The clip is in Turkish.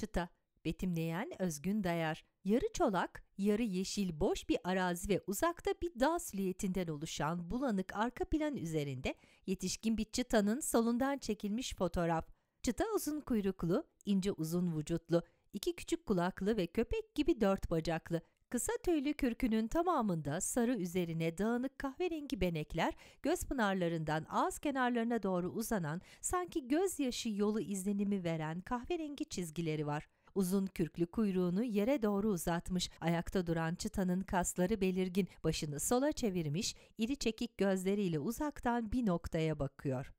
çıta, betimleyen Özgün Dayar. Yarı çolak, yarı yeşil boş bir arazi ve uzakta bir dağ silüetinden oluşan bulanık arka plan üzerinde yetişkin bir çıtanın solundan çekilmiş fotoğraf. Çıta uzun kuyruklu, ince uzun vücutlu, iki küçük kulaklı ve köpek gibi dört bacaklı. Kısa tüylü kürkünün tamamında sarı üzerine dağınık kahverengi benekler göz pınarlarından ağız kenarlarına doğru uzanan sanki gözyaşı yolu izlenimi veren kahverengi çizgileri var. Uzun kürklü kuyruğunu yere doğru uzatmış, ayakta duran çıtanın kasları belirgin, başını sola çevirmiş, iri çekik gözleriyle uzaktan bir noktaya bakıyor.